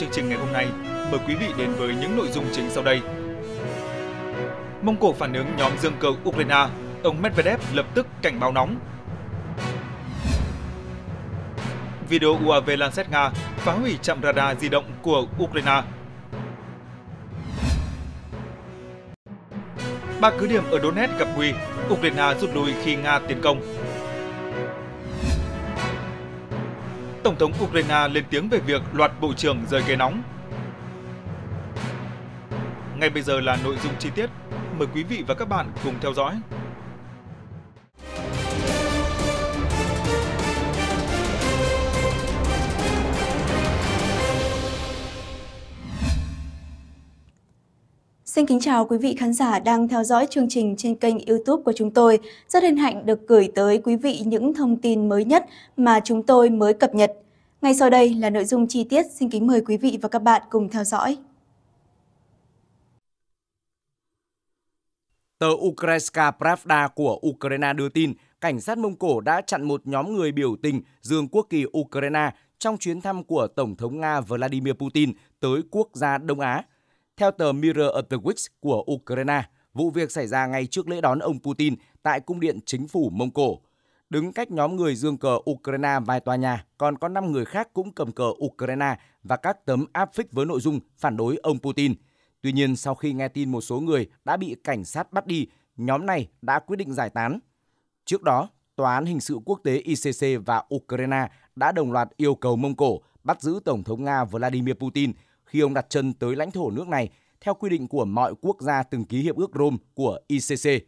chương trình ngày hôm nay, mời quý vị đến với những nội dung chính sau đây. Mông Cổ phản ứng nhóm dương cờ Ukraine, ông Medvedev lập tức cảnh báo nóng. Video UAV Lancet Nga phá hủy trạm radar di động của Ukraine. Ba cứ điểm ở Donetsk gặp nguy, Ukraine rút lui khi Nga tiến công. Tổng thống Ukraine lên tiếng về việc loạt bộ trưởng rời ghế nóng. Ngay bây giờ là nội dung chi tiết. Mời quý vị và các bạn cùng theo dõi. Xin kính chào quý vị khán giả đang theo dõi chương trình trên kênh YouTube của chúng tôi. Rất hân hạnh được gửi tới quý vị những thông tin mới nhất mà chúng tôi mới cập nhật. Ngay sau đây là nội dung chi tiết, xin kính mời quý vị và các bạn cùng theo dõi. Tờ Ukrainska Pravda của Ukraine đưa tin, cảnh sát Mông Cổ đã chặn một nhóm người biểu tình dương quốc kỳ Ukraine trong chuyến thăm của Tổng thống Nga Vladimir Putin tới quốc gia Đông Á – theo tờ Mirror of the Week của Ukraine, vụ việc xảy ra ngay trước lễ đón ông Putin tại cung điện chính phủ Mông Cổ. Đứng cách nhóm người dương cờ Ukraine vài tòa nhà, còn có 5 người khác cũng cầm cờ Ukraine và các tấm áp phích với nội dung phản đối ông Putin. Tuy nhiên, sau khi nghe tin một số người đã bị cảnh sát bắt đi, nhóm này đã quyết định giải tán. Trước đó, Tòa án Hình sự Quốc tế ICC và Ukraine đã đồng loạt yêu cầu Mông Cổ bắt giữ Tổng thống Nga Vladimir Putin – khi ông đặt chân tới lãnh thổ nước này theo quy định của mọi quốc gia từng ký hiệp ước Rome của ICC.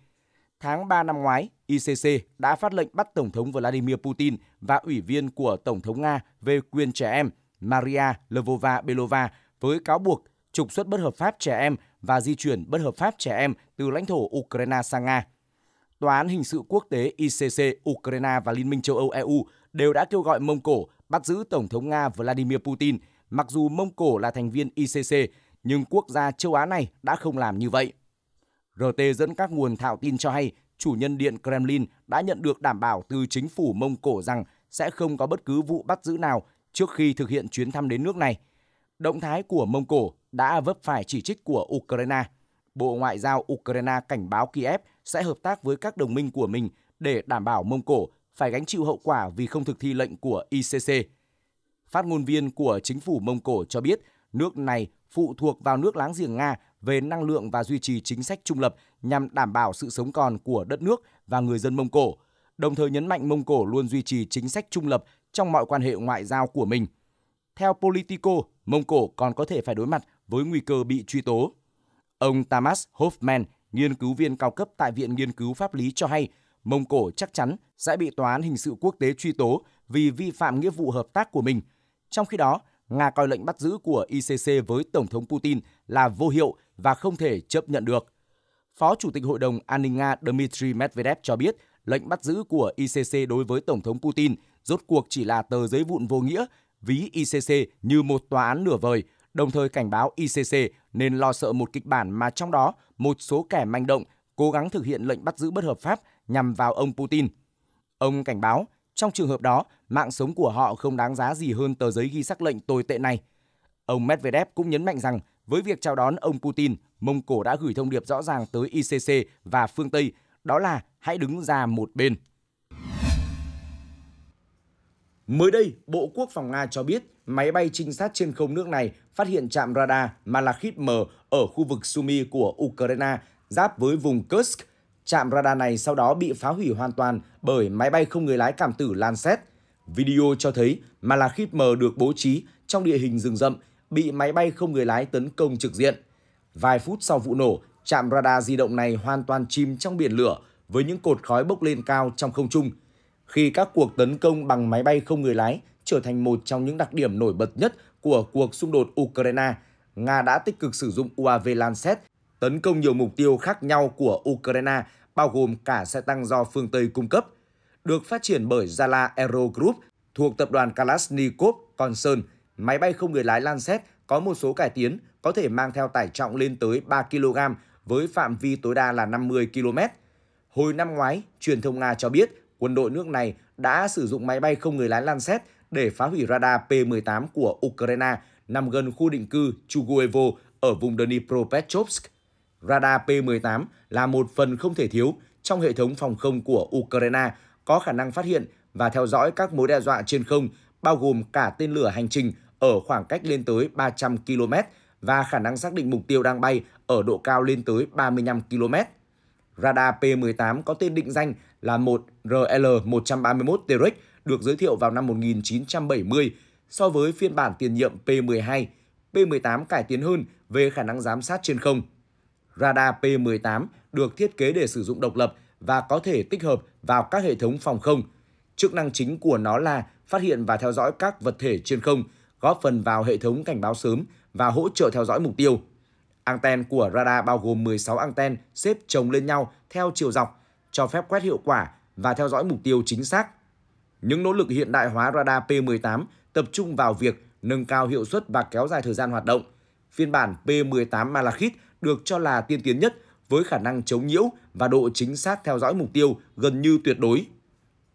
Tháng 3 năm ngoái, ICC đã phát lệnh bắt Tổng thống Vladimir Putin và ủy viên của Tổng thống Nga về quyền trẻ em Maria Lvova Belova với cáo buộc trục xuất bất hợp pháp trẻ em và di chuyển bất hợp pháp trẻ em từ lãnh thổ Ukraine sang Nga. Tòa án hình sự quốc tế ICC Ukraine và Liên minh châu Âu EU đều đã kêu gọi Mông Cổ bắt giữ Tổng thống Nga Vladimir Putin – mặc dù Mông Cổ là thành viên ICC, nhưng quốc gia châu Á này đã không làm như vậy. RT dẫn các nguồn thạo tin cho hay, chủ nhân điện Kremlin đã nhận được đảm bảo từ chính phủ Mông Cổ rằng sẽ không có bất cứ vụ bắt giữ nào trước khi thực hiện chuyến thăm đến nước này. Động thái của Mông Cổ đã vấp phải chỉ trích của Ukraine. Bộ Ngoại giao Ukraine cảnh báo Kiev sẽ hợp tác với các đồng minh của mình để đảm bảo Mông Cổ phải gánh chịu hậu quả vì không thực thi lệnh của ICC. Phát ngôn viên của chính phủ Mông Cổ cho biết nước này phụ thuộc vào nước láng giềng Nga về năng lượng và duy trì chính sách trung lập nhằm đảm bảo sự sống còn của đất nước và người dân Mông Cổ, đồng thời nhấn mạnh Mông Cổ luôn duy trì chính sách trung lập trong mọi quan hệ ngoại giao của mình. Theo Politico, Mông Cổ còn có thể phải đối mặt với nguy cơ bị truy tố. Ông Tamas Hoffman, nghiên cứu viên cao cấp tại Viện Nghiên cứu Pháp lý cho hay, Mông Cổ chắc chắn sẽ bị Tòa án Hình sự Quốc tế truy tố vì vi phạm nghĩa vụ hợp tác của mình – trong khi đó, Nga coi lệnh bắt giữ của ICC với Tổng thống Putin là vô hiệu và không thể chấp nhận được. Phó Chủ tịch Hội đồng An ninh Nga Dmitry Medvedev cho biết lệnh bắt giữ của ICC đối với Tổng thống Putin rốt cuộc chỉ là tờ giấy vụn vô nghĩa, ví ICC như một tòa án nửa vời, đồng thời cảnh báo ICC nên lo sợ một kịch bản mà trong đó một số kẻ manh động cố gắng thực hiện lệnh bắt giữ bất hợp pháp nhằm vào ông Putin. Ông cảnh báo, trong trường hợp đó, Mạng sống của họ không đáng giá gì hơn tờ giấy ghi sắc lệnh tồi tệ này. Ông Medvedev cũng nhấn mạnh rằng với việc chào đón ông Putin, Mông Cổ đã gửi thông điệp rõ ràng tới ICC và phương Tây, đó là hãy đứng ra một bên. Mới đây, Bộ Quốc phòng Nga cho biết máy bay trinh sát trên không nước này phát hiện trạm radar Malachit M ở khu vực Sumy của Ukraine giáp với vùng Kursk. Trạm radar này sau đó bị phá hủy hoàn toàn bởi máy bay không người lái cảm tử Lancet. Video cho thấy mà là được bố trí trong địa hình rừng rậm bị máy bay không người lái tấn công trực diện. Vài phút sau vụ nổ, trạm radar di động này hoàn toàn chìm trong biển lửa với những cột khói bốc lên cao trong không trung. Khi các cuộc tấn công bằng máy bay không người lái trở thành một trong những đặc điểm nổi bật nhất của cuộc xung đột Ukraine, Nga đã tích cực sử dụng UAV Lancet tấn công nhiều mục tiêu khác nhau của Ukraine, bao gồm cả xe tăng do phương Tây cung cấp – được phát triển bởi Zala Aero Group thuộc tập đoàn Kalashnikov Concern. Máy bay không người lái Lancet có một số cải tiến có thể mang theo tải trọng lên tới 3 kg với phạm vi tối đa là 50 km. Hồi năm ngoái, truyền thông Nga cho biết quân đội nước này đã sử dụng máy bay không người lái Lancet để phá hủy radar P-18 của Ukraine nằm gần khu định cư Chuguevo ở vùng Dnipropetrovsk. Radar P-18 là một phần không thể thiếu trong hệ thống phòng không của Ukraine có khả năng phát hiện và theo dõi các mối đe dọa trên không, bao gồm cả tên lửa hành trình ở khoảng cách lên tới 300 km và khả năng xác định mục tiêu đang bay ở độ cao lên tới 35 km. Radar P-18 có tên định danh là 1RL-131 t được giới thiệu vào năm 1970 so với phiên bản tiền nhiệm P-12. P-18 cải tiến hơn về khả năng giám sát trên không. Radar P-18 được thiết kế để sử dụng độc lập và có thể tích hợp vào các hệ thống phòng không. Chức năng chính của nó là phát hiện và theo dõi các vật thể trên không, góp phần vào hệ thống cảnh báo sớm và hỗ trợ theo dõi mục tiêu. Anten của radar bao gồm 16 anten xếp chồng lên nhau theo chiều dọc, cho phép quét hiệu quả và theo dõi mục tiêu chính xác. Những nỗ lực hiện đại hóa radar P18 tập trung vào việc nâng cao hiệu suất và kéo dài thời gian hoạt động. Phiên bản P18 Malachit được cho là tiên tiến nhất với khả năng chống nhiễu và độ chính xác theo dõi mục tiêu gần như tuyệt đối.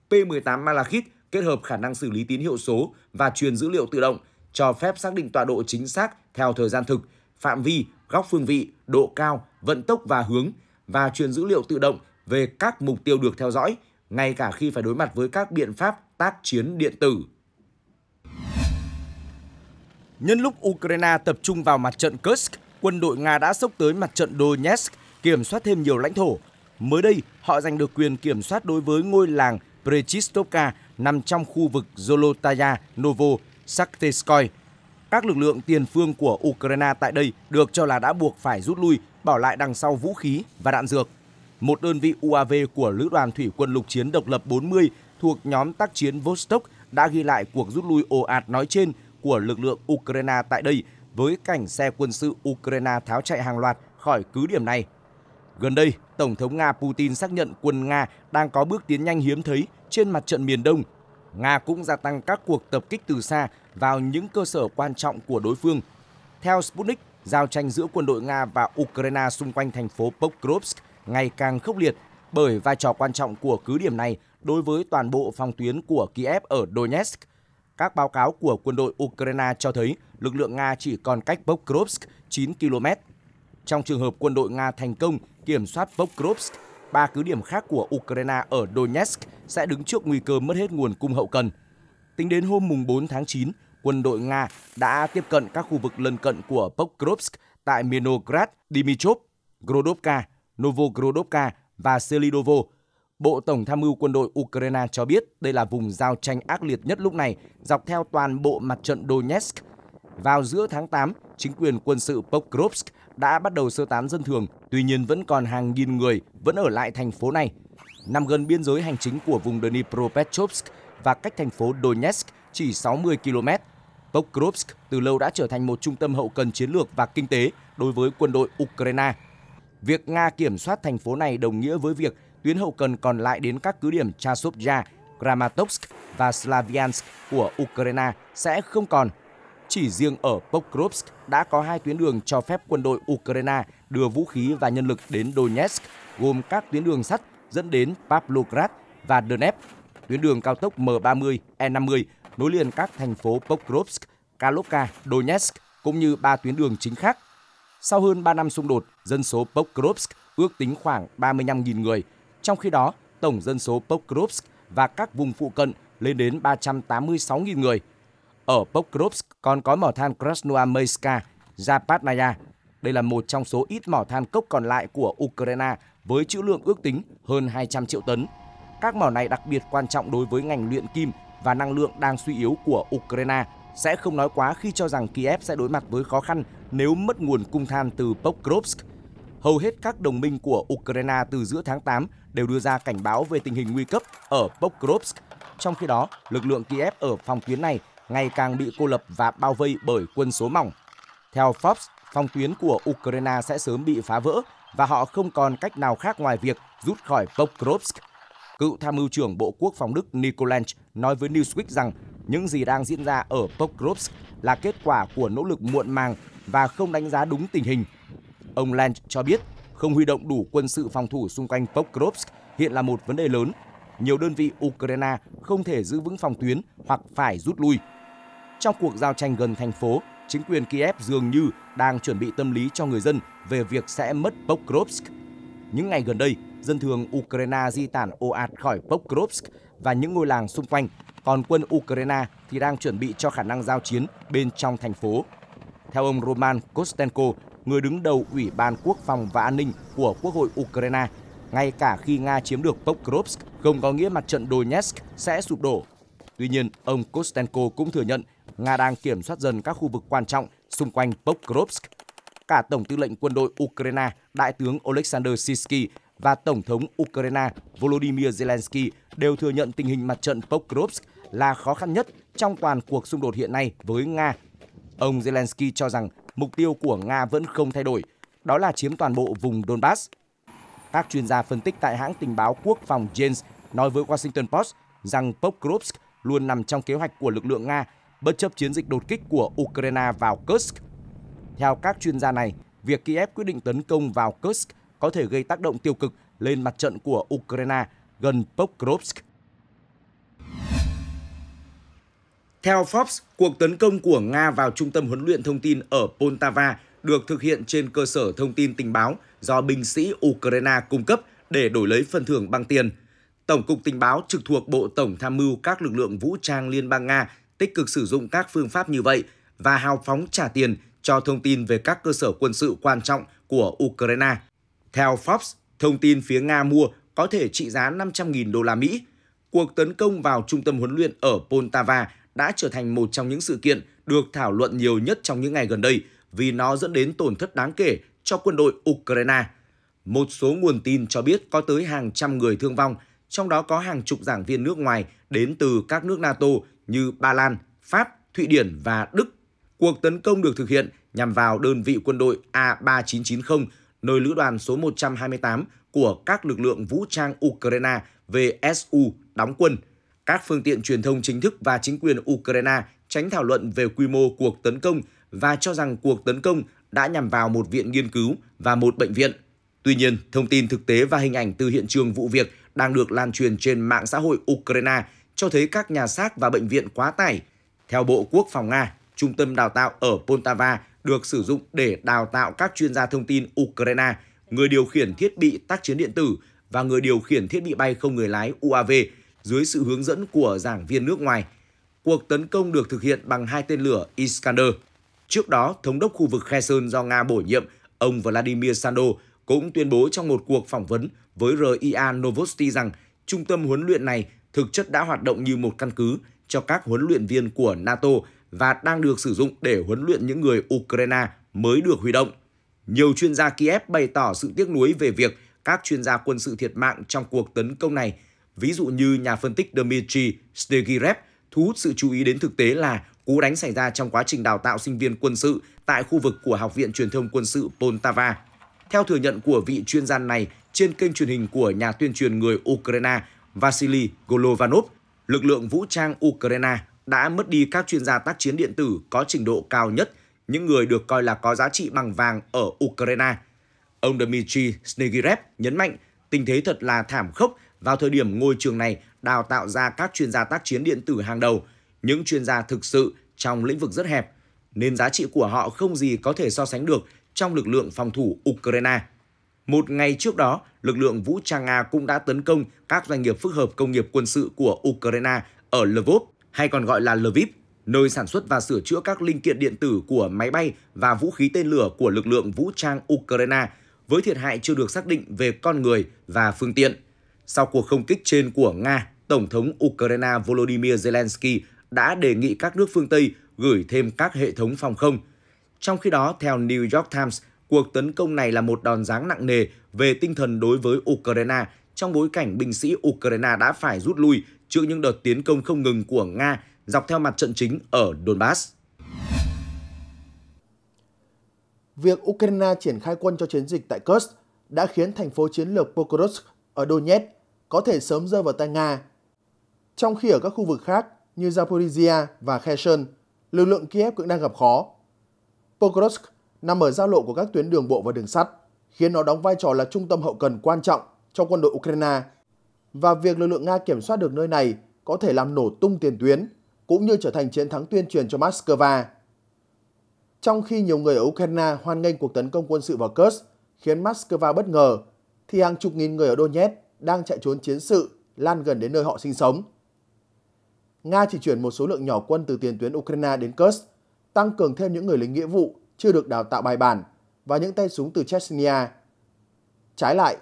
P-18 Malakit kết hợp khả năng xử lý tín hiệu số và truyền dữ liệu tự động, cho phép xác định tọa độ chính xác theo thời gian thực, phạm vi, góc phương vị, độ cao, vận tốc và hướng và truyền dữ liệu tự động về các mục tiêu được theo dõi, ngay cả khi phải đối mặt với các biện pháp tác chiến điện tử. Nhân lúc Ukraine tập trung vào mặt trận Kursk, quân đội Nga đã sốc tới mặt trận Donetsk kiểm soát thêm nhiều lãnh thổ. Mới đây, họ giành được quyền kiểm soát đối với ngôi làng Prechistopka nằm trong khu vực Zolotaya Novo Sakhtskoy. Các lực lượng tiền phương của Ukraine tại đây được cho là đã buộc phải rút lui, bỏ lại đằng sau vũ khí và đạn dược. Một đơn vị UAV của Lữ đoàn Thủy quân lục chiến độc lập 40 thuộc nhóm tác chiến Vostok đã ghi lại cuộc rút lui ồ ạt nói trên của lực lượng Ukraine tại đây với cảnh xe quân sự Ukraine tháo chạy hàng loạt khỏi cứ điểm này Gần đây, Tổng thống Nga Putin xác nhận quân Nga đang có bước tiến nhanh hiếm thấy trên mặt trận miền Đông. Nga cũng gia tăng các cuộc tập kích từ xa vào những cơ sở quan trọng của đối phương. Theo Sputnik, giao tranh giữa quân đội Nga và Ukraine xung quanh thành phố Pokrovsk ngày càng khốc liệt bởi vai trò quan trọng của cứ điểm này đối với toàn bộ phòng tuyến của Kiev ở Donetsk. Các báo cáo của quân đội Ukraine cho thấy lực lượng Nga chỉ còn cách Pokrovsk 9 km. Trong trường hợp quân đội Nga thành công kiểm soát Pokrovsk, ba cứ điểm khác của Ukraine ở Donetsk sẽ đứng trước nguy cơ mất hết nguồn cung hậu cần. Tính đến hôm 4 tháng 9, quân đội Nga đã tiếp cận các khu vực lân cận của Pokrovsk tại Minograd, Dimitrov, Grodovka, Novogrodovka và Selidovo. Bộ Tổng tham mưu quân đội Ukraine cho biết đây là vùng giao tranh ác liệt nhất lúc này dọc theo toàn bộ mặt trận Donetsk. Vào giữa tháng 8, chính quyền quân sự Pokrovsk đã bắt đầu sơ tán dân thường, tuy nhiên vẫn còn hàng nghìn người vẫn ở lại thành phố này. Nằm gần biên giới hành chính của vùng Dnipropetrovsk và cách thành phố Donetsk chỉ 60 km, Pokrovsk từ lâu đã trở thành một trung tâm hậu cần chiến lược và kinh tế đối với quân đội Ukraine. Việc Nga kiểm soát thành phố này đồng nghĩa với việc tuyến hậu cần còn lại đến các cứ điểm Chasovya, Kramatorsk và Slavyansk của Ukraine sẽ không còn chỉ riêng ở Pokrovsk đã có hai tuyến đường cho phép quân đội Ukraine đưa vũ khí và nhân lực đến Donetsk, gồm các tuyến đường sắt dẫn đến Pavlograd và Donetsk, tuyến đường cao tốc M30, E50 nối liền các thành phố Pokrovsk, Kalovka, Donetsk cũng như ba tuyến đường chính khác. Sau hơn 3 năm xung đột, dân số Pokrovsk ước tính khoảng 35.000 người, trong khi đó tổng dân số Pokrovsk và các vùng phụ cận lên đến 386.000 người – ở Pokrovsk còn có mỏ than Krasnoamerska, Zapadnaya. Đây là một trong số ít mỏ than cốc còn lại của Ukraine với trữ lượng ước tính hơn 200 triệu tấn. Các mỏ này đặc biệt quan trọng đối với ngành luyện kim và năng lượng đang suy yếu của Ukraine sẽ không nói quá khi cho rằng Kiev sẽ đối mặt với khó khăn nếu mất nguồn cung than từ Pokrovsk. Hầu hết các đồng minh của Ukraine từ giữa tháng 8 đều đưa ra cảnh báo về tình hình nguy cấp ở Pokrovsk. Trong khi đó, lực lượng Kiev ở phòng tuyến này ngày càng bị cô lập và bao vây bởi quân số mỏng. Theo Forbes, phòng tuyến của Ukraine sẽ sớm bị phá vỡ và họ không còn cách nào khác ngoài việc rút khỏi Pokrovsk. Cựu tham mưu trưởng Bộ Quốc phòng Đức Nikolaj nói với Newsweek rằng những gì đang diễn ra ở Pokrovsk là kết quả của nỗ lực muộn màng và không đánh giá đúng tình hình. Ông Lench cho biết không huy động đủ quân sự phòng thủ xung quanh Pokrovsk hiện là một vấn đề lớn. Nhiều đơn vị Ukraine không thể giữ vững phòng tuyến hoặc phải rút lui. Trong cuộc giao tranh gần thành phố, chính quyền Kiev dường như đang chuẩn bị tâm lý cho người dân về việc sẽ mất Pokrovsk. Những ngày gần đây, dân thường Ukraine di tản ồ ạt khỏi Pokrovsk và những ngôi làng xung quanh, còn quân Ukraine thì đang chuẩn bị cho khả năng giao chiến bên trong thành phố. Theo ông Roman Kostenko, người đứng đầu Ủy ban Quốc phòng và An ninh của Quốc hội Ukraine, ngay cả khi Nga chiếm được Pokrovsk, không có nghĩa mặt trận Donetsk sẽ sụp đổ. Tuy nhiên, ông Kostenko cũng thừa nhận Nga đang kiểm soát dần các khu vực quan trọng xung quanh Pokrovsk. Cả Tổng tư lệnh quân đội Ukraine, Đại tướng Oleksandr Sisky và Tổng thống Ukraine Volodymyr Zelensky đều thừa nhận tình hình mặt trận Pokrovsk là khó khăn nhất trong toàn cuộc xung đột hiện nay với Nga. Ông Zelensky cho rằng mục tiêu của Nga vẫn không thay đổi, đó là chiếm toàn bộ vùng Donbass. Các chuyên gia phân tích tại hãng tình báo quốc phòng James nói với Washington Post rằng Pokrovsk luôn nằm trong kế hoạch của lực lượng Nga bất chấp chiến dịch đột kích của Ukraine vào Kursk. Theo các chuyên gia này, việc Kiev quyết định tấn công vào Kursk có thể gây tác động tiêu cực lên mặt trận của Ukraine gần Pokrovsk. Theo Forbes, cuộc tấn công của Nga vào trung tâm huấn luyện thông tin ở Poltava được thực hiện trên cơ sở thông tin tình báo do binh sĩ Ukraine cung cấp để đổi lấy phần thưởng bằng tiền. Tổng cục tình báo trực thuộc Bộ Tổng tham mưu các lực lượng vũ trang Liên bang Nga tích cực sử dụng các phương pháp như vậy và hào phóng trả tiền cho thông tin về các cơ sở quân sự quan trọng của Ukraine. Theo Forbes, thông tin phía Nga mua có thể trị giá 500.000 đô la Mỹ. Cuộc tấn công vào trung tâm huấn luyện ở Poltava đã trở thành một trong những sự kiện được thảo luận nhiều nhất trong những ngày gần đây vì nó dẫn đến tổn thất đáng kể cho quân đội Ukraine. Một số nguồn tin cho biết có tới hàng trăm người thương vong, trong đó có hàng chục giảng viên nước ngoài đến từ các nước NATO như Ba Lan, Pháp, Thụy Điển và Đức. Cuộc tấn công được thực hiện nhằm vào đơn vị quân đội A3990, nơi lữ đoàn số 128 của các lực lượng vũ trang Ukraine VSU đóng quân. Các phương tiện truyền thông chính thức và chính quyền Ukraine tránh thảo luận về quy mô cuộc tấn công và cho rằng cuộc tấn công đã nhằm vào một viện nghiên cứu và một bệnh viện. Tuy nhiên, thông tin thực tế và hình ảnh từ hiện trường vụ việc đang được lan truyền trên mạng xã hội Ukraine cho thấy các nhà xác và bệnh viện quá tải. Theo Bộ Quốc phòng Nga, trung tâm đào tạo ở Poltava được sử dụng để đào tạo các chuyên gia thông tin Ukraine, người điều khiển thiết bị tác chiến điện tử và người điều khiển thiết bị bay không người lái UAV dưới sự hướng dẫn của giảng viên nước ngoài. Cuộc tấn công được thực hiện bằng hai tên lửa Iskander. Trước đó, Thống đốc khu vực Kherson do Nga bổ nhiệm, ông Vladimir Sando cũng tuyên bố trong một cuộc phỏng vấn với RIA Novosti rằng trung tâm huấn luyện này thực chất đã hoạt động như một căn cứ cho các huấn luyện viên của NATO và đang được sử dụng để huấn luyện những người Ukraine mới được huy động. Nhiều chuyên gia Kiev bày tỏ sự tiếc nuối về việc các chuyên gia quân sự thiệt mạng trong cuộc tấn công này, ví dụ như nhà phân tích Dmitry Stegirev thu hút sự chú ý đến thực tế là cú đánh xảy ra trong quá trình đào tạo sinh viên quân sự tại khu vực của Học viện Truyền thông Quân sự Poltava. Theo thừa nhận của vị chuyên gia này trên kênh truyền hình của nhà tuyên truyền người Ukraine Vasily Golovanov, lực lượng vũ trang Ukraine đã mất đi các chuyên gia tác chiến điện tử có trình độ cao nhất, những người được coi là có giá trị bằng vàng ở Ukraine. Ông Dmitry Snegirev nhấn mạnh tình thế thật là thảm khốc vào thời điểm ngôi trường này đào tạo ra các chuyên gia tác chiến điện tử hàng đầu, những chuyên gia thực sự trong lĩnh vực rất hẹp, nên giá trị của họ không gì có thể so sánh được trong lực lượng phòng thủ Ukraine. Một ngày trước đó, lực lượng vũ trang Nga cũng đã tấn công các doanh nghiệp phức hợp công nghiệp quân sự của Ukraine ở Lvov, hay còn gọi là Lviv, nơi sản xuất và sửa chữa các linh kiện điện tử của máy bay và vũ khí tên lửa của lực lượng vũ trang Ukraine, với thiệt hại chưa được xác định về con người và phương tiện. Sau cuộc không kích trên của Nga, Tổng thống Ukraine Volodymyr Zelensky đã đề nghị các nước phương Tây gửi thêm các hệ thống phòng không. Trong khi đó, theo New York Times, Cuộc tấn công này là một đòn giáng nặng nề về tinh thần đối với Ukraine trong bối cảnh binh sĩ Ukraine đã phải rút lui trước những đợt tiến công không ngừng của Nga dọc theo mặt trận chính ở Donbass. Việc Ukraine triển khai quân cho chiến dịch tại Kursk đã khiến thành phố chiến lược Pokrovsk ở Donetsk có thể sớm rơi vào tay Nga. Trong khi ở các khu vực khác như Zaporizhia và Kherson, lực lượng Kiev cũng đang gặp khó. Pokrovsk nằm ở giao lộ của các tuyến đường bộ và đường sắt, khiến nó đóng vai trò là trung tâm hậu cần quan trọng cho quân đội Ukraine. Và việc lực lượng Nga kiểm soát được nơi này có thể làm nổ tung tiền tuyến, cũng như trở thành chiến thắng tuyên truyền cho Moscow. Trong khi nhiều người ở Ukraine hoan nghênh cuộc tấn công quân sự vào Kursk khiến Moscow bất ngờ, thì hàng chục nghìn người ở Donetsk đang chạy trốn chiến sự lan gần đến nơi họ sinh sống. Nga chỉ chuyển một số lượng nhỏ quân từ tiền tuyến Ukraine đến Kursk, tăng cường thêm những người lính nghĩa vụ chưa được đào tạo bài bản và những tay súng từ Chechnya. Trái lại,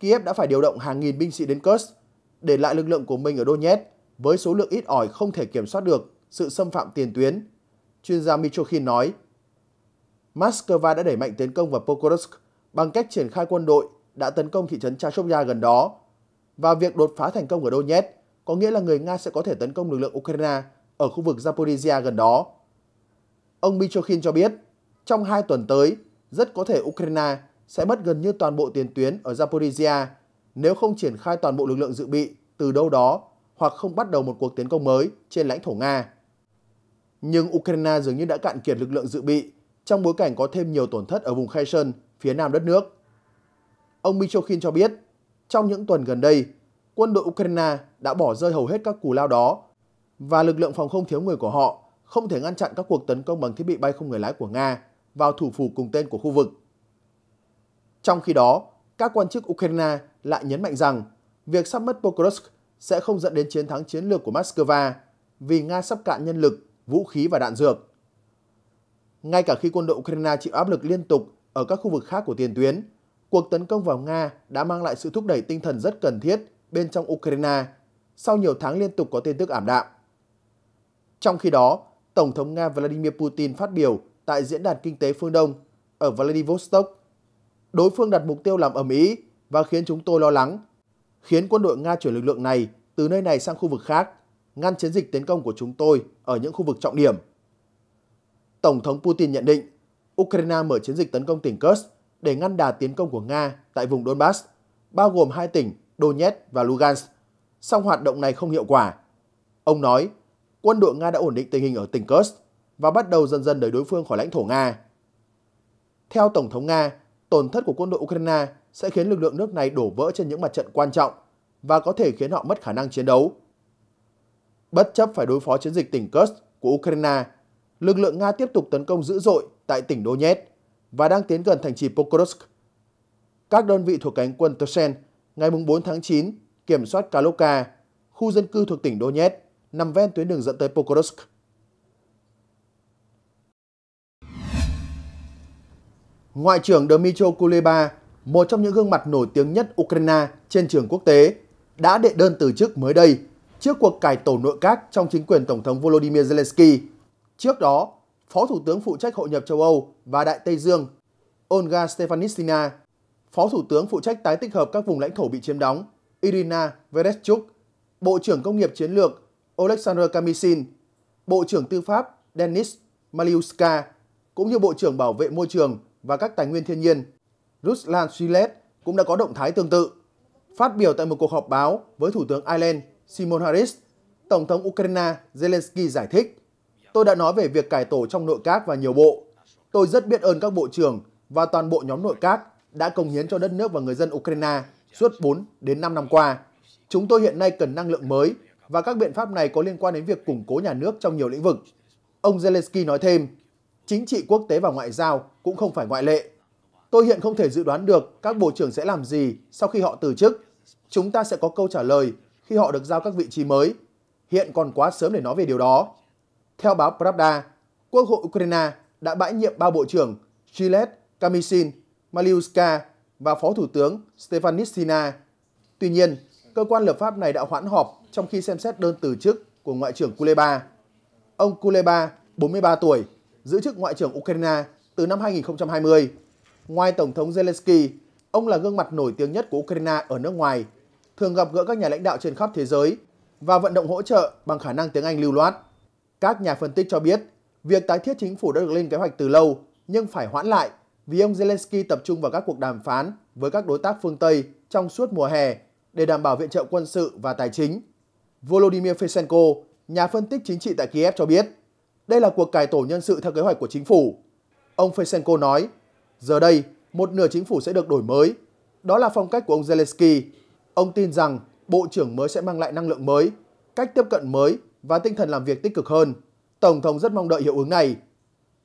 Kiev đã phải điều động hàng nghìn binh sĩ đến Kursk, để lại lực lượng của mình ở Donetsk với số lượng ít ỏi không thể kiểm soát được sự xâm phạm tiền tuyến. Chuyên gia Michokhin nói, Moscow đã đẩy mạnh tiến công vào Pokrovsk bằng cách triển khai quân đội đã tấn công thị trấn Chashovya gần đó. Và việc đột phá thành công ở Donetsk có nghĩa là người Nga sẽ có thể tấn công lực lượng Ukraine ở khu vực Zaporizhia gần đó. Ông Michokhin cho biết, trong hai tuần tới, rất có thể Ukraine sẽ mất gần như toàn bộ tiền tuyến ở Zaporizhia nếu không triển khai toàn bộ lực lượng dự bị từ đâu đó hoặc không bắt đầu một cuộc tiến công mới trên lãnh thổ Nga. Nhưng Ukraine dường như đã cạn kiệt lực lượng dự bị trong bối cảnh có thêm nhiều tổn thất ở vùng Kherson, phía nam đất nước. Ông Michokhin cho biết, trong những tuần gần đây, quân đội Ukraine đã bỏ rơi hầu hết các cù lao đó và lực lượng phòng không thiếu người của họ không thể ngăn chặn các cuộc tấn công bằng thiết bị bay không người lái của Nga vào thủ phủ cùng tên của khu vực. Trong khi đó, các quan chức Ukraine lại nhấn mạnh rằng việc sắp mất Pokrovsk sẽ không dẫn đến chiến thắng chiến lược của Moscow vì Nga sắp cạn nhân lực, vũ khí và đạn dược. Ngay cả khi quân đội Ukraine chịu áp lực liên tục ở các khu vực khác của tiền tuyến, cuộc tấn công vào Nga đã mang lại sự thúc đẩy tinh thần rất cần thiết bên trong Ukraine sau nhiều tháng liên tục có tin tức ảm đạm. Trong khi đó, Tổng thống Nga Vladimir Putin phát biểu tại Diễn đàn Kinh tế Phương Đông ở Vladivostok. Đối phương đặt mục tiêu làm ầm ĩ và khiến chúng tôi lo lắng, khiến quân đội Nga chuyển lực lượng này từ nơi này sang khu vực khác, ngăn chiến dịch tiến công của chúng tôi ở những khu vực trọng điểm. Tổng thống Putin nhận định, Ukraine mở chiến dịch tấn công tỉnh Kursk để ngăn đà tiến công của Nga tại vùng Donbass, bao gồm hai tỉnh Donetsk và Lugansk, song hoạt động này không hiệu quả. Ông nói, quân đội Nga đã ổn định tình hình ở tỉnh Kursk và bắt đầu dần dần đẩy đối phương khỏi lãnh thổ Nga. Theo Tổng thống Nga, tổn thất của quân đội Ukraine sẽ khiến lực lượng nước này đổ vỡ trên những mặt trận quan trọng và có thể khiến họ mất khả năng chiến đấu. Bất chấp phải đối phó chiến dịch tỉnh Kursk của Ukraine, lực lượng Nga tiếp tục tấn công dữ dội tại tỉnh Donetsk và đang tiến gần thành trì Pokrovsk. Các đơn vị thuộc cánh quân Tersen ngày 4 tháng 9 kiểm soát Kaloka, khu dân cư thuộc tỉnh Donetsk, nằm ven tuyến đường dẫn tới Pokrovsk. Ngoại trưởng Dmytro Kuleba, một trong những gương mặt nổi tiếng nhất Ukraine trên trường quốc tế, đã đệ đơn từ chức mới đây trước cuộc cải tổ nội các trong chính quyền Tổng thống Volodymyr Zelensky. Trước đó, Phó Thủ tướng phụ trách hội nhập châu Âu và Đại Tây Dương Olga Stefanistina, Phó Thủ tướng phụ trách tái tích hợp các vùng lãnh thổ bị chiếm đóng Irina Vereshchuk, Bộ trưởng Công nghiệp Chiến lược Oleksandr Kamishin, Bộ trưởng Tư pháp Denis Maliuska, cũng như Bộ trưởng Bảo vệ Môi trường và các tài nguyên thiên nhiên, Ruslan Silet cũng đã có động thái tương tự. Phát biểu tại một cuộc họp báo với Thủ tướng Ireland Simon Harris, Tổng thống Ukraine Zelensky giải thích, Tôi đã nói về việc cải tổ trong nội các và nhiều bộ. Tôi rất biết ơn các bộ trưởng và toàn bộ nhóm nội các đã công hiến cho đất nước và người dân Ukraine suốt 4 đến 5 năm qua. Chúng tôi hiện nay cần năng lượng mới và các biện pháp này có liên quan đến việc củng cố nhà nước trong nhiều lĩnh vực. Ông Zelensky nói thêm, chính trị quốc tế và ngoại giao cũng không phải ngoại lệ. Tôi hiện không thể dự đoán được các bộ trưởng sẽ làm gì sau khi họ từ chức. Chúng ta sẽ có câu trả lời khi họ được giao các vị trí mới. Hiện còn quá sớm để nói về điều đó. Theo báo Pravda, Quốc hội Ukraine đã bãi nhiệm ba bộ trưởng Gillette, Kamishin, Maliuska và Phó Thủ tướng Stefanitsina. Tuy nhiên, cơ quan lập pháp này đã hoãn họp trong khi xem xét đơn từ chức của Ngoại trưởng Kuleba. Ông Kuleba, 43 tuổi, giữ chức Ngoại trưởng Ukraine từ năm 2020. Ngoài Tổng thống Zelensky, ông là gương mặt nổi tiếng nhất của Ukraine ở nước ngoài, thường gặp gỡ các nhà lãnh đạo trên khắp thế giới và vận động hỗ trợ bằng khả năng tiếng Anh lưu loát. Các nhà phân tích cho biết, việc tái thiết chính phủ đã được lên kế hoạch từ lâu nhưng phải hoãn lại vì ông Zelensky tập trung vào các cuộc đàm phán với các đối tác phương Tây trong suốt mùa hè để đảm bảo viện trợ quân sự và tài chính. Volodymyr Fesenko, nhà phân tích chính trị tại Kiev cho biết, đây là cuộc cải tổ nhân sự theo kế hoạch của chính phủ. Ông Fesenko nói, giờ đây một nửa chính phủ sẽ được đổi mới. Đó là phong cách của ông Zelensky. Ông tin rằng bộ trưởng mới sẽ mang lại năng lượng mới, cách tiếp cận mới và tinh thần làm việc tích cực hơn. Tổng thống rất mong đợi hiệu ứng này.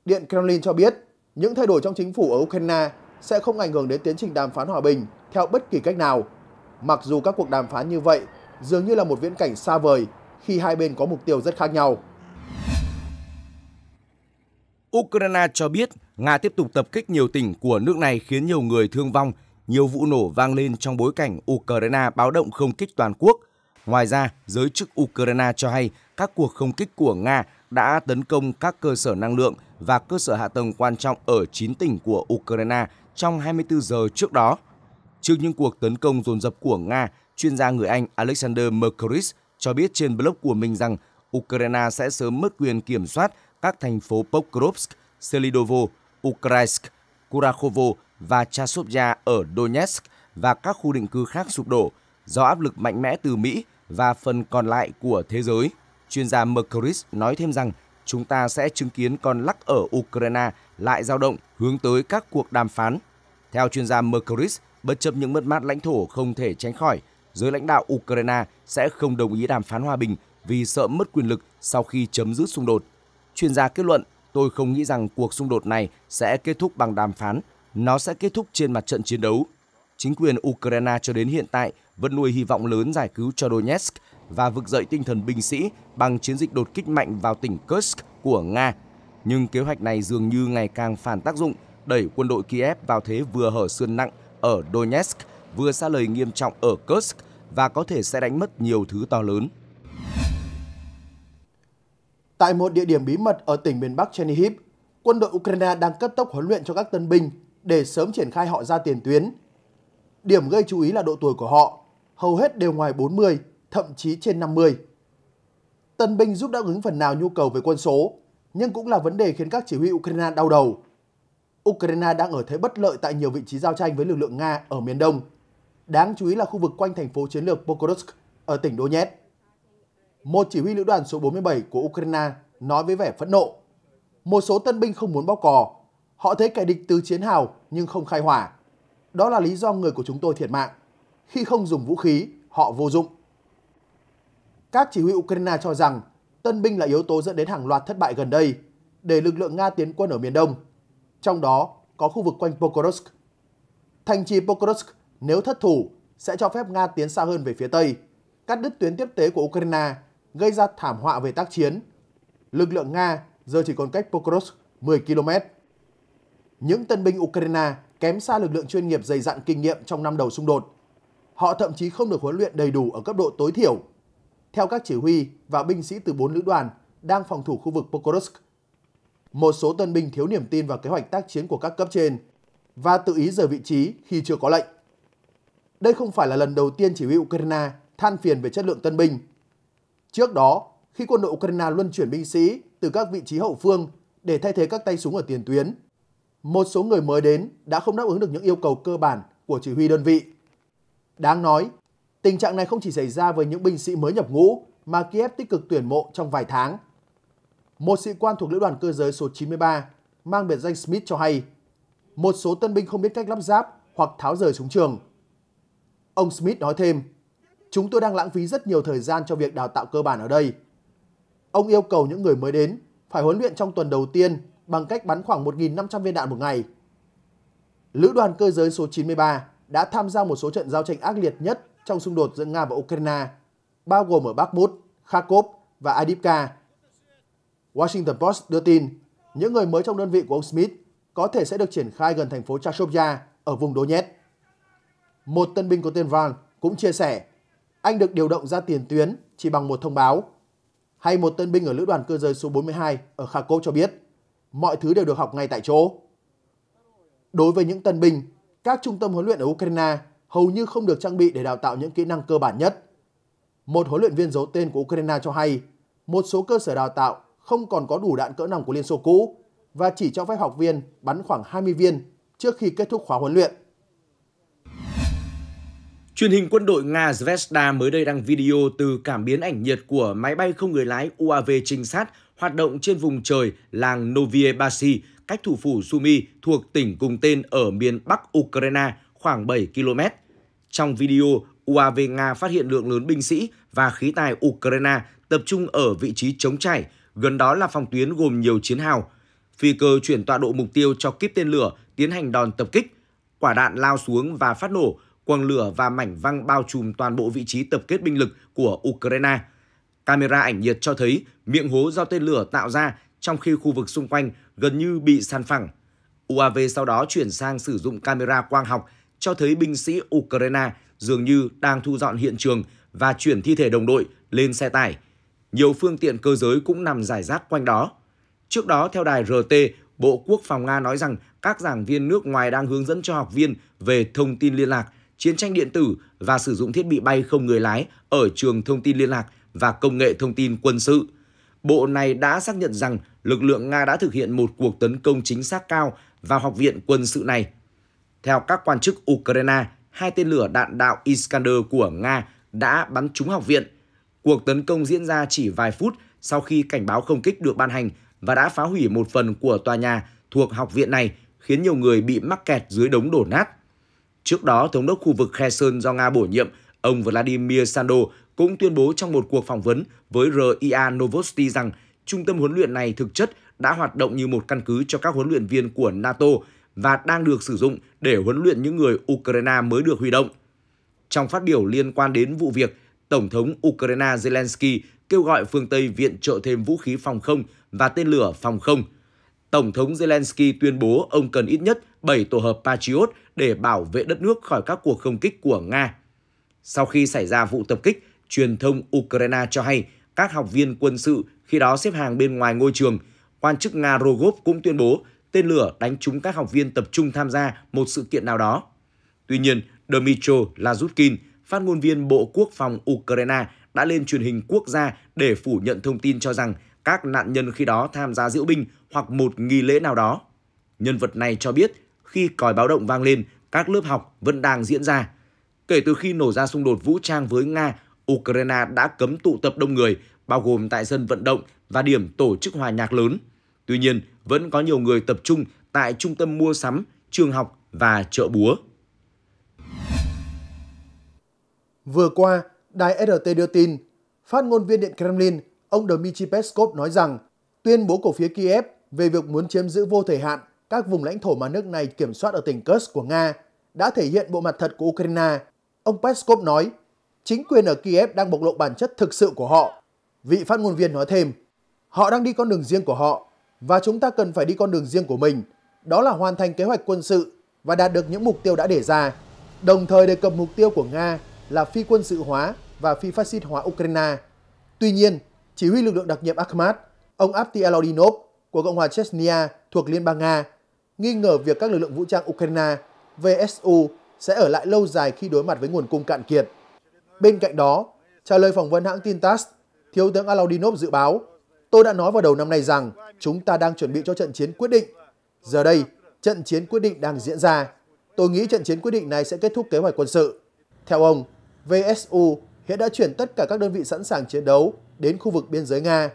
Điện Kremlin cho biết những thay đổi trong chính phủ ở Ukraine sẽ không ảnh hưởng đến tiến trình đàm phán hòa bình theo bất kỳ cách nào. Mặc dù các cuộc đàm phán như vậy dường như là một viễn cảnh xa vời khi hai bên có mục tiêu rất khác nhau. Ukraine cho biết Nga tiếp tục tập kích nhiều tỉnh của nước này khiến nhiều người thương vong, nhiều vụ nổ vang lên trong bối cảnh Ukraine báo động không kích toàn quốc. Ngoài ra, giới chức Ukraine cho hay các cuộc không kích của Nga đã tấn công các cơ sở năng lượng và cơ sở hạ tầng quan trọng ở 9 tỉnh của Ukraine trong 24 giờ trước đó. Trước những cuộc tấn công dồn dập của Nga, chuyên gia người Anh Alexander Mercuris cho biết trên blog của mình rằng Ukraine sẽ sớm mất quyền kiểm soát các thành phố Pokrovsk, Selidovo, Ukrainsk, Kurakhovo và Chasovya ở Donetsk và các khu định cư khác sụp đổ do áp lực mạnh mẽ từ Mỹ và phần còn lại của thế giới. Chuyên gia Mercuris nói thêm rằng chúng ta sẽ chứng kiến con lắc ở Ukraine lại dao động hướng tới các cuộc đàm phán. Theo chuyên gia Mercuris, bất chấp những mất mát lãnh thổ không thể tránh khỏi, giới lãnh đạo Ukraine sẽ không đồng ý đàm phán hòa bình vì sợ mất quyền lực sau khi chấm dứt xung đột. Chuyên gia kết luận, tôi không nghĩ rằng cuộc xung đột này sẽ kết thúc bằng đàm phán, nó sẽ kết thúc trên mặt trận chiến đấu. Chính quyền Ukraine cho đến hiện tại vẫn nuôi hy vọng lớn giải cứu cho Donetsk và vực dậy tinh thần binh sĩ bằng chiến dịch đột kích mạnh vào tỉnh Kursk của Nga. Nhưng kế hoạch này dường như ngày càng phản tác dụng, đẩy quân đội Kiev vào thế vừa hở sườn nặng ở Donetsk, vừa xa lời nghiêm trọng ở Kursk và có thể sẽ đánh mất nhiều thứ to lớn. Tại một địa điểm bí mật ở tỉnh miền Bắc Chernihiv, quân đội Ukraine đang cấp tốc huấn luyện cho các tân binh để sớm triển khai họ ra tiền tuyến. Điểm gây chú ý là độ tuổi của họ, hầu hết đều ngoài 40, thậm chí trên 50. Tân binh giúp đáp ứng phần nào nhu cầu về quân số, nhưng cũng là vấn đề khiến các chỉ huy Ukraine đau đầu. Ukraine đang ở thế bất lợi tại nhiều vị trí giao tranh với lực lượng Nga ở miền Đông, đáng chú ý là khu vực quanh thành phố chiến lược Pokrovsk ở tỉnh Donetsk một chỉ huy lữ đoàn số 47 của Ukraine nói với vẻ phẫn nộ. Một số tân binh không muốn bóc cò, họ thấy kẻ địch từ chiến hào nhưng không khai hỏa. Đó là lý do người của chúng tôi thiệt mạng. Khi không dùng vũ khí, họ vô dụng. Các chỉ huy Ukraine cho rằng tân binh là yếu tố dẫn đến hàng loạt thất bại gần đây để lực lượng Nga tiến quân ở miền đông, trong đó có khu vực quanh Pokrovsk. Thành trì Pokrovsk nếu thất thủ sẽ cho phép Nga tiến xa hơn về phía Tây, cắt đứt tuyến tiếp tế của Ukraine gây ra thảm họa về tác chiến. Lực lượng Nga giờ chỉ còn cách Pokrovsk 10 km. Những tân binh Ukraine kém xa lực lượng chuyên nghiệp dày dặn kinh nghiệm trong năm đầu xung đột. Họ thậm chí không được huấn luyện đầy đủ ở cấp độ tối thiểu. Theo các chỉ huy và binh sĩ từ 4 lữ đoàn đang phòng thủ khu vực Pokrovsk, một số tân binh thiếu niềm tin vào kế hoạch tác chiến của các cấp trên và tự ý rời vị trí khi chưa có lệnh. Đây không phải là lần đầu tiên chỉ huy Ukraine than phiền về chất lượng tân binh Trước đó, khi quân đội Ukraine luân chuyển binh sĩ từ các vị trí hậu phương để thay thế các tay súng ở tiền tuyến, một số người mới đến đã không đáp ứng được những yêu cầu cơ bản của chỉ huy đơn vị. Đáng nói, tình trạng này không chỉ xảy ra với những binh sĩ mới nhập ngũ mà Kiev tích cực tuyển mộ trong vài tháng. Một sĩ quan thuộc lữ đoàn cơ giới số 93 mang biệt danh Smith cho hay, một số tân binh không biết cách lắp ráp hoặc tháo rời súng trường. Ông Smith nói thêm, Chúng tôi đang lãng phí rất nhiều thời gian cho việc đào tạo cơ bản ở đây. Ông yêu cầu những người mới đến phải huấn luyện trong tuần đầu tiên bằng cách bắn khoảng 1.500 viên đạn một ngày. Lữ đoàn cơ giới số 93 đã tham gia một số trận giao tranh ác liệt nhất trong xung đột giữa Nga và Ukraine, bao gồm ở Bakhmut, Kharkov và Adivka. Washington Post đưa tin, những người mới trong đơn vị của ông Smith có thể sẽ được triển khai gần thành phố Chashovya ở vùng Donetsk. Một tân binh có tên Van cũng chia sẻ anh được điều động ra tiền tuyến chỉ bằng một thông báo. Hay một tân binh ở lữ đoàn cơ giới số 42 ở Kharkov cho biết, mọi thứ đều được học ngay tại chỗ. Đối với những tân binh, các trung tâm huấn luyện ở Ukraine hầu như không được trang bị để đào tạo những kỹ năng cơ bản nhất. Một huấn luyện viên giấu tên của Ukraine cho hay, một số cơ sở đào tạo không còn có đủ đạn cỡ nòng của Liên Xô cũ và chỉ cho phép học viên bắn khoảng 20 viên trước khi kết thúc khóa huấn luyện. Truyền hình quân đội Nga Zvezda mới đây đăng video từ cảm biến ảnh nhiệt của máy bay không người lái UAV trinh sát hoạt động trên vùng trời làng Novie cách thủ phủ Sumy thuộc tỉnh cùng tên ở miền Bắc Ukraine khoảng 7 km. Trong video, UAV Nga phát hiện lượng lớn binh sĩ và khí tài Ukraine tập trung ở vị trí chống trải, gần đó là phòng tuyến gồm nhiều chiến hào. Phi cơ chuyển tọa độ mục tiêu cho kíp tên lửa tiến hành đòn tập kích. Quả đạn lao xuống và phát nổ, quang lửa và mảnh văng bao trùm toàn bộ vị trí tập kết binh lực của Ukraine. Camera ảnh nhiệt cho thấy miệng hố do tên lửa tạo ra trong khi khu vực xung quanh gần như bị san phẳng. UAV sau đó chuyển sang sử dụng camera quang học cho thấy binh sĩ Ukraine dường như đang thu dọn hiện trường và chuyển thi thể đồng đội lên xe tải. Nhiều phương tiện cơ giới cũng nằm rải rác quanh đó. Trước đó, theo đài RT, Bộ Quốc phòng Nga nói rằng các giảng viên nước ngoài đang hướng dẫn cho học viên về thông tin liên lạc chiến tranh điện tử và sử dụng thiết bị bay không người lái ở trường thông tin liên lạc và công nghệ thông tin quân sự. Bộ này đã xác nhận rằng lực lượng Nga đã thực hiện một cuộc tấn công chính xác cao vào học viện quân sự này. Theo các quan chức Ukraine, hai tên lửa đạn đạo Iskander của Nga đã bắn trúng học viện. Cuộc tấn công diễn ra chỉ vài phút sau khi cảnh báo không kích được ban hành và đã phá hủy một phần của tòa nhà thuộc học viện này, khiến nhiều người bị mắc kẹt dưới đống đổ nát. Trước đó, Thống đốc khu vực Kherson do Nga bổ nhiệm, ông Vladimir Sando cũng tuyên bố trong một cuộc phỏng vấn với RIA Novosti rằng trung tâm huấn luyện này thực chất đã hoạt động như một căn cứ cho các huấn luyện viên của NATO và đang được sử dụng để huấn luyện những người Ukraine mới được huy động. Trong phát biểu liên quan đến vụ việc, Tổng thống Ukraine Zelensky kêu gọi phương Tây viện trợ thêm vũ khí phòng không và tên lửa phòng không – Tổng thống Zelensky tuyên bố ông cần ít nhất 7 tổ hợp Patriot để bảo vệ đất nước khỏi các cuộc không kích của Nga. Sau khi xảy ra vụ tập kích, truyền thông Ukraine cho hay các học viên quân sự khi đó xếp hàng bên ngoài ngôi trường. Quan chức Nga Rogov cũng tuyên bố tên lửa đánh trúng các học viên tập trung tham gia một sự kiện nào đó. Tuy nhiên, Dmitro Lazutkin, phát ngôn viên Bộ Quốc phòng Ukraine, đã lên truyền hình quốc gia để phủ nhận thông tin cho rằng các nạn nhân khi đó tham gia diễu binh hoặc một nghi lễ nào đó. Nhân vật này cho biết khi còi báo động vang lên, các lớp học vẫn đang diễn ra. Kể từ khi nổ ra xung đột vũ trang với Nga, Ukraine đã cấm tụ tập đông người, bao gồm tại sân vận động và điểm tổ chức hòa nhạc lớn. Tuy nhiên, vẫn có nhiều người tập trung tại trung tâm mua sắm, trường học và chợ búa. Vừa qua, đài RT đưa tin, phát ngôn viên Điện Kremlin, ông Dmitry Peskov nói rằng tuyên bố của phía Kiev về việc muốn chiếm giữ vô thời hạn các vùng lãnh thổ mà nước này kiểm soát ở tỉnh Kursk của Nga đã thể hiện bộ mặt thật của Ukraine. Ông Peskov nói, chính quyền ở Kiev đang bộc lộ bản chất thực sự của họ. Vị phát ngôn viên nói thêm, họ đang đi con đường riêng của họ và chúng ta cần phải đi con đường riêng của mình, đó là hoàn thành kế hoạch quân sự và đạt được những mục tiêu đã đề ra, đồng thời đề cập mục tiêu của Nga là phi quân sự hóa và phi phát xít hóa Ukraine. Tuy nhiên, chỉ huy lực lượng đặc nhiệm Akhmat, ông Abdi Alodinov của Cộng hòa Chechnya thuộc Liên bang Nga, nghi ngờ việc các lực lượng vũ trang Ukraine VSU sẽ ở lại lâu dài khi đối mặt với nguồn cung cạn kiệt. Bên cạnh đó, trả lời phỏng vấn hãng tin TASS, Thiếu tướng Alaudinov dự báo, tôi đã nói vào đầu năm nay rằng chúng ta đang chuẩn bị cho trận chiến quyết định. Giờ đây, trận chiến quyết định đang diễn ra. Tôi nghĩ trận chiến quyết định này sẽ kết thúc kế hoạch quân sự. Theo ông, VSU hiện đã chuyển tất cả các đơn vị sẵn sàng chiến đấu đến khu vực biên giới Nga,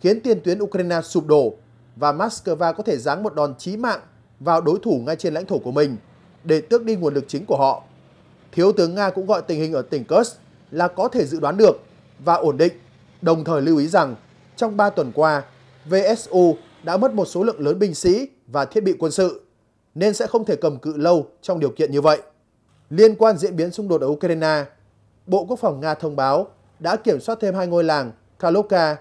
khiến tiền tuyến Ukraine sụp đổ và Moscow có thể giáng một đòn chí mạng vào đối thủ ngay trên lãnh thổ của mình để tước đi nguồn lực chính của họ. Thiếu tướng Nga cũng gọi tình hình ở tỉnh Kursk là có thể dự đoán được và ổn định, đồng thời lưu ý rằng trong 3 tuần qua, VSU đã mất một số lượng lớn binh sĩ và thiết bị quân sự, nên sẽ không thể cầm cự lâu trong điều kiện như vậy. Liên quan diễn biến xung đột ở Ukraine, Bộ Quốc phòng Nga thông báo đã kiểm soát thêm hai ngôi làng Kalovka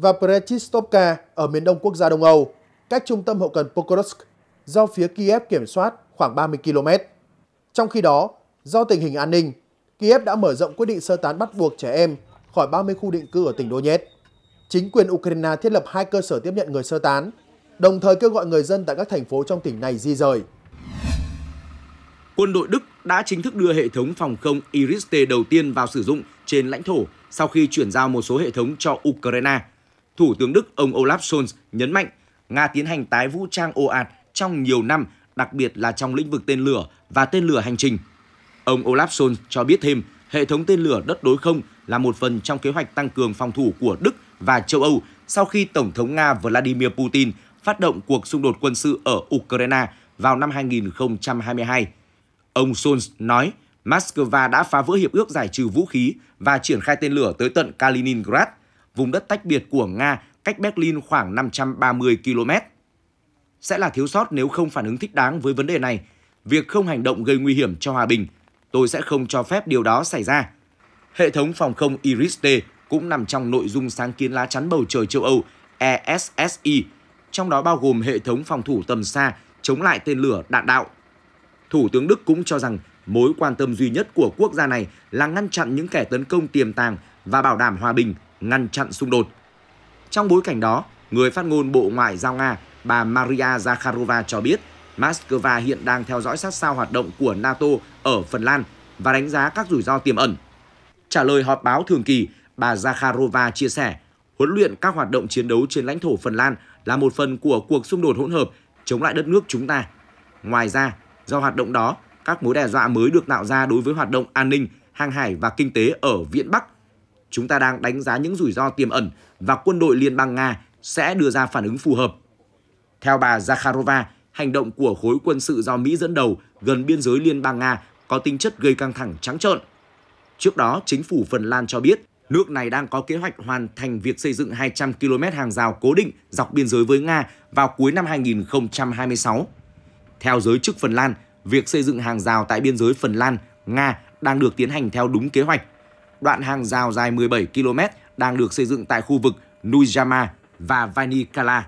và Prechistovka ở miền đông quốc gia Đông Âu, cách trung tâm hậu cần Pokrovsk do phía Kiev kiểm soát khoảng 30 km. Trong khi đó, do tình hình an ninh, Kiev đã mở rộng quyết định sơ tán bắt buộc trẻ em khỏi 30 khu định cư ở tỉnh Donetsk. Chính quyền Ukraine thiết lập hai cơ sở tiếp nhận người sơ tán, đồng thời kêu gọi người dân tại các thành phố trong tỉnh này di rời. Quân đội Đức đã chính thức đưa hệ thống phòng không Iris-T đầu tiên vào sử dụng trên lãnh thổ sau khi chuyển giao một số hệ thống cho Ukraine. Thủ tướng Đức ông Olaf Scholz nhấn mạnh Nga tiến hành tái vũ trang ồ ạt trong nhiều năm, đặc biệt là trong lĩnh vực tên lửa và tên lửa hành trình. Ông Olaf Scholz cho biết thêm, hệ thống tên lửa đất đối không là một phần trong kế hoạch tăng cường phòng thủ của Đức và châu Âu sau khi Tổng thống Nga Vladimir Putin phát động cuộc xung đột quân sự ở Ukraine vào năm 2022. Ông Scholz nói, Moscow đã phá vỡ hiệp ước giải trừ vũ khí và triển khai tên lửa tới tận Kaliningrad – vùng đất tách biệt của Nga cách Berlin khoảng 530 km. Sẽ là thiếu sót nếu không phản ứng thích đáng với vấn đề này. Việc không hành động gây nguy hiểm cho hòa bình, tôi sẽ không cho phép điều đó xảy ra. Hệ thống phòng không Iris-T cũng nằm trong nội dung sáng kiến lá chắn bầu trời châu Âu ESSI, trong đó bao gồm hệ thống phòng thủ tầm xa chống lại tên lửa đạn đạo. Thủ tướng Đức cũng cho rằng mối quan tâm duy nhất của quốc gia này là ngăn chặn những kẻ tấn công tiềm tàng và bảo đảm hòa bình ngăn chặn xung đột. Trong bối cảnh đó, người phát ngôn Bộ Ngoại giao Nga, bà Maria Zakharova cho biết Moscow hiện đang theo dõi sát sao hoạt động của NATO ở Phần Lan và đánh giá các rủi ro tiềm ẩn. Trả lời họp báo thường kỳ, bà Zakharova chia sẻ, huấn luyện các hoạt động chiến đấu trên lãnh thổ Phần Lan là một phần của cuộc xung đột hỗn hợp chống lại đất nước chúng ta. Ngoài ra, do hoạt động đó, các mối đe dọa mới được tạo ra đối với hoạt động an ninh, hàng hải và kinh tế ở Viễn Bắc chúng ta đang đánh giá những rủi ro tiềm ẩn và quân đội Liên bang Nga sẽ đưa ra phản ứng phù hợp. Theo bà Zakharova, hành động của khối quân sự do Mỹ dẫn đầu gần biên giới Liên bang Nga có tính chất gây căng thẳng trắng trợn. Trước đó, chính phủ Phần Lan cho biết nước này đang có kế hoạch hoàn thành việc xây dựng 200 km hàng rào cố định dọc biên giới với Nga vào cuối năm 2026. Theo giới chức Phần Lan, việc xây dựng hàng rào tại biên giới Phần Lan, Nga đang được tiến hành theo đúng kế hoạch đoạn hàng rào dài 17 km đang được xây dựng tại khu vực Nujama và Vainikala